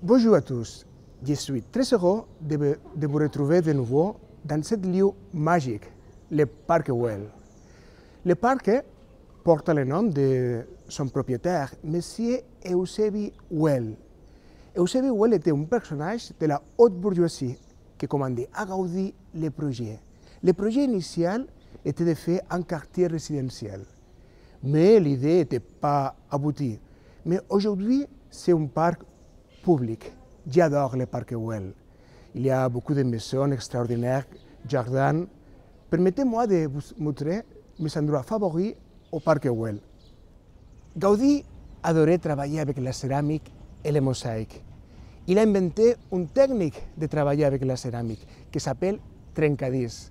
Bonjour à tous, je suis très heureux de, vous retrouver de nouveau dans cette lieu magique, le parc Well. Le parc porte le nom de son propriétaire, Monsieur Eusebi Well. Eusebi Well était un personnage de la haute bourgeoisie qui commandait à Gaudi le projet. Le projet initial était de faire un quartier résidentiel, mais l'idée n'était pas aboutie. Mais aujourd'hui, c'est un parc ja d'or le Parc Güell. Il y a beaucoup de maisons extraordinaires, jardins. Permettez-moi de vous montrer mes endroits favoris au Parc Güell. Gaudí adorait treballar avec la ceràmica i la mosaic. Il a inventé un tècnic de treballar avec la ceràmica que s'appelle trencadís.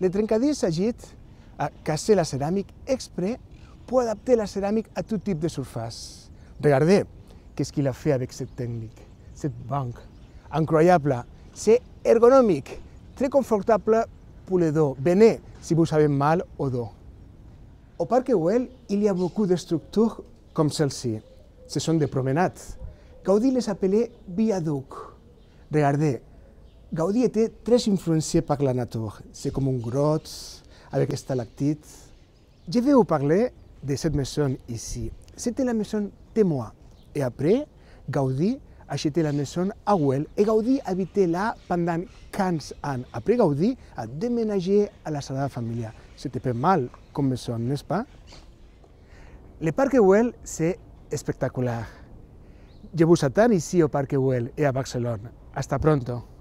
Le trencadís s'agit a casser la ceràmica exprès pour adapter la ceràmica a tot tipus de surface. Regardez, qu'est-ce qu'il a fait avec cette technique, cette banque. Incroyable, c'est ergonomique, très confortable pour les dos. Venez si vous avez mal au dos. Au Parc Güell, il y a beaucoup de structures comme celle-ci. Ce sont des promenades. Gaudí les appelait viaduc. Regardez, Gaudí était très influencié par la nature. C'est comme une grotte avec stalactites. Je vais vous parler de cette maison ici. C'était la maison témoin et après, Gaudí acheté la maison à Well et Gaudí habitait là pendant 15 ans. Après, Gaudí a déménagé à la Sagrada Familia. C'était pas mal comme maison, n'est-ce pas Le parc Well, c'est spectaculaire. Je vous attends ici au parc Well et à Barcelone. Hasta pronto!